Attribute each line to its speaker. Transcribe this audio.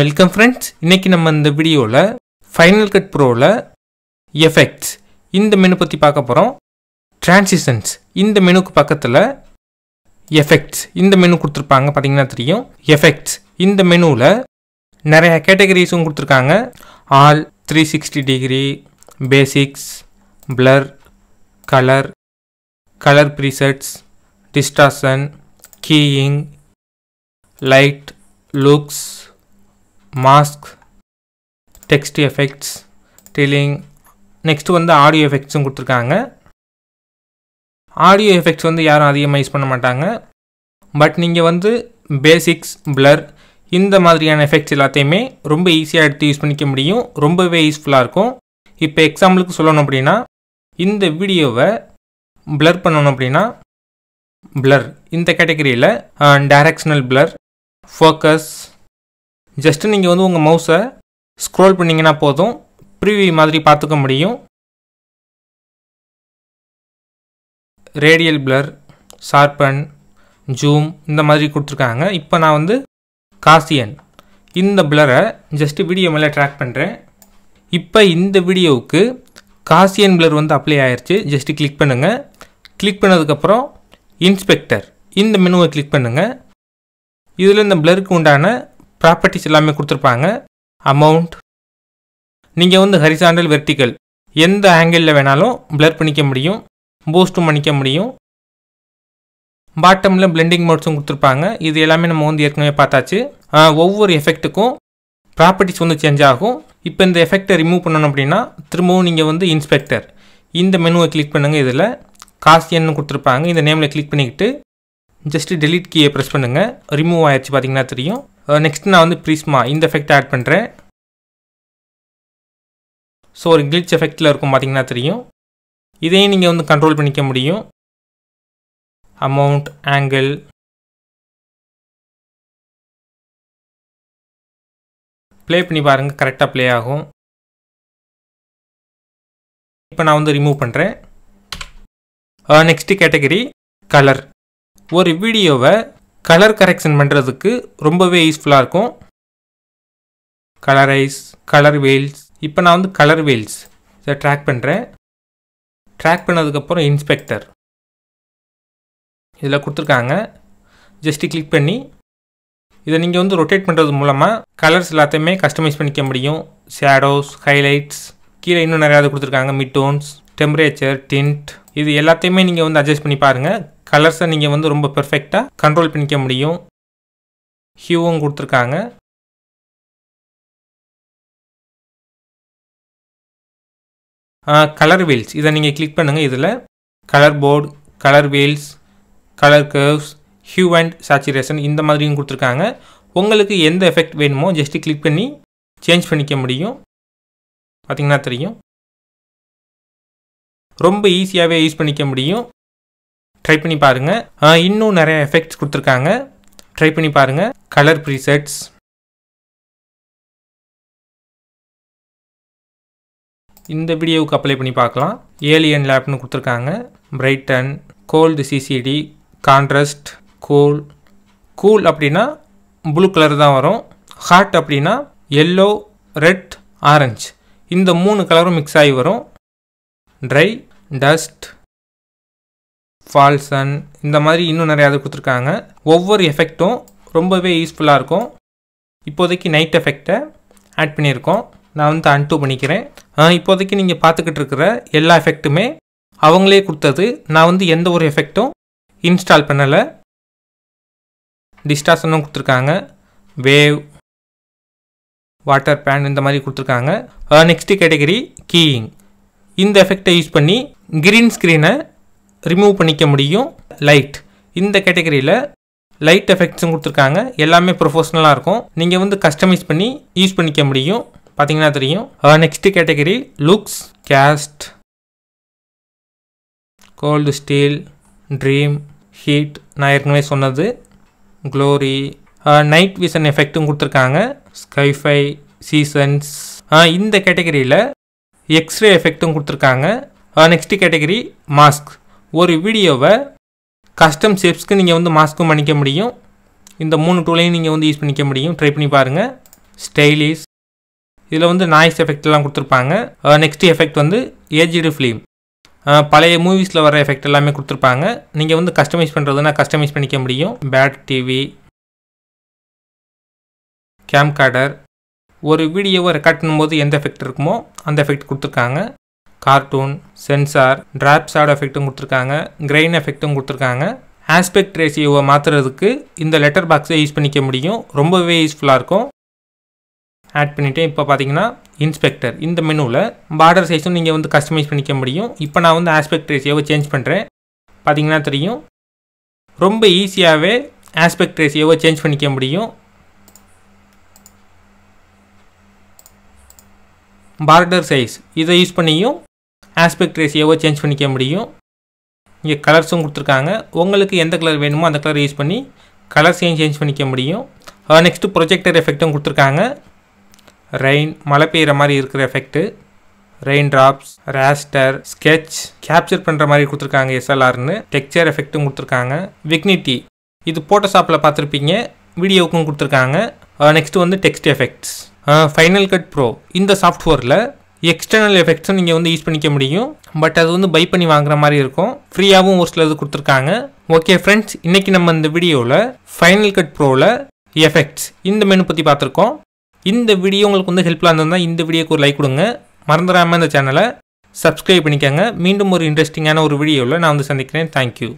Speaker 1: welcome friends இன்றைக்கி நம்ம இந்த வீடியோவில் ஃபைனல் கட் ப்ரோவில் எஃபெக்ட்ஸ் இந்த மெனு பற்றி பார்க்க போகிறோம் ட்ரான்சிஷன்ஸ் இந்த மெனுக்கு பக்கத்தில் எஃபெக்ட்ஸ் இந்த மெனு கொடுத்துருப்பாங்க பார்த்தீங்கன்னா தெரியும் எஃபெக்ட்ஸ் இந்த மெனுவில் நிறையா கேட்டகரிஸும் கொடுத்துருக்காங்க all three sixty degree basics blur colour colour presets distortion keying light looks mask text effects tiling next வந்து ஆடியோ எஃபெக்ட்ஸும் கொடுத்துருக்காங்க ஆடியோ எஃபெக்ட்ஸ் வந்து யாரும் அதிகமாக யூஸ் பண்ண மாட்டாங்க பட் நீங்கள் வந்து பேசிக்ஸ் பிளர் இந்த மாதிரியான எஃபெக்ட்ஸ் எல்லாத்தையுமே ரொம்ப ஈஸியாக எடுத்து யூஸ் பண்ணிக்க முடியும் ரொம்பவே யூஸ்ஃபுல்லாக இருக்கும் இப்போ எக்ஸாம்பிளுக்கு சொல்லணும் அப்படின்னா இந்த வீடியோவை பிளர் பண்ணணும் அப்படின்னா பிளர் இந்த கேட்டகரியில் டைரக்ஷனல் பிளர் ஃபோக்கஸ் ஜஸ்ட்டு நீங்கள் வந்து உங்கள் மவுஸை ஸ்க்ரோல் பண்ணிங்கன்னா போதும் ப்ரீவி மாதிரி பார்த்துக்க முடியும் ரேடியல் பிளர் ஷார்பன் ஜூம் இந்த மாதிரி கொடுத்துருக்காங்க இப்போ நான் வந்து காசியன் இந்த பிளரை ஜஸ்ட்டு வீடியோ மேலே ட்ராக் பண்ணுறேன் இப்போ இந்த வீடியோவுக்கு காசியன் பிளர் வந்து அப்ளை ஆயிடுச்சு ஜஸ்ட்டு கிளிக் பண்ணுங்கள் கிளிக் பண்ணதுக்கப்புறம் இன்ஸ்பெக்டர் இந்த மெனுவை கிளிக் பண்ணுங்கள் இதில் இந்த பிளருக்கு உண்டான ப்ராப்பர்ட்டிஸ் எல்லாமே கொடுத்துருப்பாங்க அமௌண்ட் நீங்கள் வந்து ஹரிசாண்டல் வெர்டிக்கல் எந்த ஆங்கிளில் வேணாலும் பிளர் பண்ணிக்க முடியும் பூஸ்ட்டும் பண்ணிக்க முடியும் பாட்டமில் பிளெண்டிங் மோட்ஸும் கொடுத்துருப்பாங்க இது எல்லாமே நம்ம வந்து ஏற்கனவே பார்த்தாச்சு ஒவ்வொரு எஃபெக்ட்டுக்கும் ப்ராப்பர்ட்டிஸ் வந்து சேஞ்ச் ஆகும் இப்போ இந்த எஃபெக்டை ரிமூவ் பண்ணணும் அப்படின்னா திரும்பவும் நீங்கள் வந்து இன்ஸ்பெக்டர் இந்த மெனுவை கிளிக் பண்ணுங்கள் இதில் காஸ்ட் என்ன கொடுத்துருப்பாங்க இந்த நேமில் கிளிக் பண்ணிக்கிட்டு ஜஸ்ட்டு டெலிட் கீயை ப்ரெஸ் பண்ணுங்கள் ரிமூவ் ஆயிடுச்சு பார்த்தீங்கன்னா தெரியும் நெக்ஸ்ட் uh, நான் வந்து ப்ரீஸ்மா
Speaker 2: இந்த எஃபெக்ட் ஆட் பண்ணுறேன் ஸோ ஒரு கிளிச் எஃபெக்டில் இருக்கும் பார்த்தீங்கன்னா தெரியும் இதையும் நீங்கள் வந்து கண்ட்ரோல் பண்ணிக்க முடியும் அமௌண்ட் ஆங்கிள் ப்ளே பண்ணி பாருங்கள் கரெக்டாக ப்ளே ஆகும் இப்போ நான் வந்து ரிமூவ் பண்ணுறேன் நெக்ஸ்ட்டு கேட்டகரி கலர்
Speaker 1: ஒரு வீடியோவை கலர் கரெக்ஷன் பண்ணுறதுக்கு ரொம்பவே யூஸ்ஃபுல்லாக இருக்கும் கலரைஸ் கலர் வேல்ஸ் இப்போ நான் வந்து கலர் வேல்ஸ் இதை ட்ராக் பண்ணுறேன் ட்ராக் பண்ணதுக்கப்புறம் இன்ஸ்பெக்டர் இதில் கொடுத்துருக்காங்க ஜஸ்ட்டு கிளிக் பண்ணி இதை நீங்கள் வந்து ரொட்டேட் பண்ணுறது மூலமாக கலர்ஸ் எல்லாத்தையுமே கஸ்டமைஸ் பண்ணிக்க முடியும் ஷேடோஸ் ஹைலைட்ஸ் கீழே இன்னும் நிறையா கொடுத்துருக்காங்க மிட்டோன்ஸ் டெம்பரேச்சர் டென்ட் இது எல்லாத்தையுமே நீங்கள் வந்து அட்ஜஸ்ட் பண்ணி பாருங்கள் கலர்ஸை நீங்கள் வந்து
Speaker 2: ரொம்ப பெர்ஃபெக்டாக கண்ட்ரோல் பண்ணிக்க முடியும் ஹியூவும் கொடுத்துருக்காங்க கலர் வீல்ஸ் இதை நீங்கள் கிளிக் பண்ணுங்கள் இதில் colour board colour wheels colour
Speaker 1: curves hue and saturation இந்த மாதிரியும் கொடுத்துருக்காங்க உங்களுக்கு எந்த எஃபெக்ட் வேணுமோ ஜஸ்ட்டு
Speaker 2: கிளிக் பண்ணி சேஞ்ச் பண்ணிக்க முடியும் பார்த்திங்கன்னா தெரியும் ரொம்ப ஈஸியாகவே யூஸ் பண்ணிக்க முடியும் ட்ரை பண்ணி பாருங்கள் இன்னும் நிறைய எஃபெக்ட்ஸ் கொடுத்துருக்காங்க ட்ரை பண்ணி பாருங்கள் கலர் ப்ரீசெட்ஸ் இந்த வீடியோவுக்கு அப்ளை பண்ணி பார்க்கலாம் ஏலியன் லேப்னு கொடுத்துருக்காங்க brighten cold CCD
Speaker 1: contrast cool cool அப்படின்னா ப்ளூ கலர் தான் வரும் ஹாட் அப்படின்னா எல்லோ ரெட் ஆரஞ்சு இந்த மூணு கலரும் மிக்ஸ் ஆகி வரும் ட்ரை டஸ்ட் ஃபால்சன் இந்த மாதிரி இன்னும் நிறையாவது கொடுத்துருக்காங்க ஒவ்வொரு எஃபெக்ட்டும் ரொம்பவே யூஸ்ஃபுல்லாக இருக்கும் இப்போதைக்கு நைட் எஃபெக்டை ஆட் பண்ணியிருக்கோம் நான் வந்து அன்டூ பண்ணிக்கிறேன் இப்போதைக்கு நீங்கள் பார்த்துக்கிட்டு இருக்கிற எல்லா எஃபெக்ட்டுமே அவங்களே கொடுத்தது நான் வந்து எந்த ஒரு எஃபெக்ட்டும் இன்ஸ்டால் பண்ணலை டிஸ்டாஷனும் கொடுத்துருக்காங்க வேவ் வாட்டர் பேன் இந்த மாதிரி கொடுத்துருக்காங்க நெக்ஸ்ட்டு கேட்டகரி கீயிங் இந்த எஃபெக்டை யூஸ் பண்ணி கிரீன் ஸ்க்ரீனை ரிமூவ் பண்ணிக்க முடியும் லைட் இந்த கேட்டகரியில் லைட் எஃபெக்ட்ஸும் கொடுத்துருக்காங்க எல்லாமே ப்ரொஃபஷ்னலாக இருக்கும் நீங்கள் வந்து கஸ்டமைஸ் பண்ணி யூஸ் பண்ணிக்க முடியும் பார்த்தீங்கன்னா தெரியும் next category looks cast cold steel dream heat நான் ஏற்கனவே சொன்னது க்ளோரி நைட் விசன் எஃபெக்ட்டும் கொடுத்துருக்காங்க ஸ்கைஃபை சீசன்ஸ் இந்த கேட்டகரியில் எக்ஸ்ரே எஃபெக்ட்டும் கொடுத்துருக்காங்க நெக்ஸ்ட் கேட்டகரி மாஸ்க் ஒரு வீடியோவை கஸ்டம் ஷேப்ஸ்க்கு நீங்கள் வந்து மாஸ்க்கும் பண்ணிக்க முடியும் இந்த மூணு டூலையும் நீங்கள் வந்து யூஸ் பண்ணிக்க முடியும் ட்ரை பண்ணி பாருங்கள் ஸ்டைலிஷ் இதில் வந்து நாய்ஸ் எஃபெக்ட்லாம் கொடுத்துருப்பாங்க நெக்ஸ்ட் எஃபெக்ட் வந்து ஏஜிடு ஃபிலிம் பழைய மூவிஸில் வர எஃபெக்ட் எல்லாமே கொடுத்துருப்பாங்க நீங்கள் வந்து கஸ்டமைஸ் பண்ணுறதுனா கஸ்டமைஸ் பண்ணிக்க முடியும் பேட் டிவி கேம்கார்டர் ஒரு வீடியோவை ரெக்கார்ட் பண்ணும்போது எந்த எஃபெக்ட் இருக்குமோ அந்த எஃபெக்ட் கொடுத்துருக்காங்க கார்ட்டூன் சென்சார் ட்ராப் ஷேட் எஃபெக்ட்டும் கொடுத்துருக்காங்க கிரெயின் எஃபெக்ட்டும் கொடுத்துருக்காங்க ஆஸ்பெக்ட் ரேஷியோவை மாற்றுறதுக்கு இந்த லெட்டர் பாக்ஸை யூஸ் பண்ணிக்க முடியும் ரொம்பவே யூஸ்ஃபுல்லாக இருக்கும் ஆட் பண்ணிவிட்டு இப்போ பார்த்தீங்கன்னா இன்ஸ்பெக்டர் இந்த மெனுவில் பார்டர் சைஸும் நீங்கள் வந்து கஸ்டமைஸ் பண்ணிக்க முடியும் இப்போ நான் வந்து ஆஸ்பெக்ட் ரேஷியோவை சேஞ்ச் பண்ணுறேன் பார்த்தீங்கன்னா தெரியும் ரொம்ப ஈஸியாகவே ஆஸ்பெக்ட் ரேஷியோவை சேஞ்ச் பண்ணிக்க முடியும் பார்டர் சைஸ் இதை யூஸ் பண்ணியும் ஆஸ்பெக்ட் ரேஷியோவை சேஞ்ச் பண்ணிக்க முடியும் இங்கே கலர்ஸும் கொடுத்துருக்காங்க உங்களுக்கு எந்த கலர் வேணுமோ அந்த கலர் யூஸ் பண்ணி கலர்ஸையும் சேஞ்ச் பண்ணிக்க முடியும் நெக்ஸ்ட்டு ப்ரொஜெக்டர் எஃபெக்ட்டும் கொடுத்துருக்காங்க ரெயின் மழை பெய்கிற மாதிரி இருக்கிற effect rain drops raster sketch capture பண்ணுற மாதிரி கொடுத்துருக்காங்க எஸ்எல்ஆர்னு டெக்ஸ்சர் எஃபெக்ட்டும் கொடுத்துருக்காங்க விக்னிட்டி இது ஃபோட்டோஷாப்பில் பார்த்துருப்பீங்க வீடியோவுக்கும் கொடுத்துருக்காங்க நெக்ஸ்ட்டு வந்து text effects final cut pro இந்த சாஃப்ட்வேரில் எக்ஸ்டர்னல் எஃபெக்ட்ஸும் நீங்கள் வந்து யூஸ் பண்ணிக்க முடியும் பட் அது வந்து பை பண்ணி வாங்குற மாதிரி இருக்கும் ஃப்ரீயாகவும் ஒரு சில இது கொடுத்துருக்காங்க ஓகே ஃப்ரெண்ட்ஸ் இன்றைக்கி நம்ம இந்த வீடியோவில் ஃபைனல் கட் ப்ரோவில் எஃபெக்ட்ஸ் இந்த மெனு பற்றி பார்த்துருக்கோம் இந்த வீடியோ உங்களுக்கு வந்து ஹெல்ப்ஃபுல்லாக இருந்திருந்தால் இந்த வீடியோக்கு ஒரு லைக் கொடுங்க மறந்துடாமல் இந்த சேனலை சப்ஸ்கிரைப் பண்ணிக்கோங்க மீண்டும் ஒரு இன்ட்ரெஸ்டிங்கான ஒரு வீடியோவில் நான் வந்து சந்திக்கிறேன் தேங்க்யூ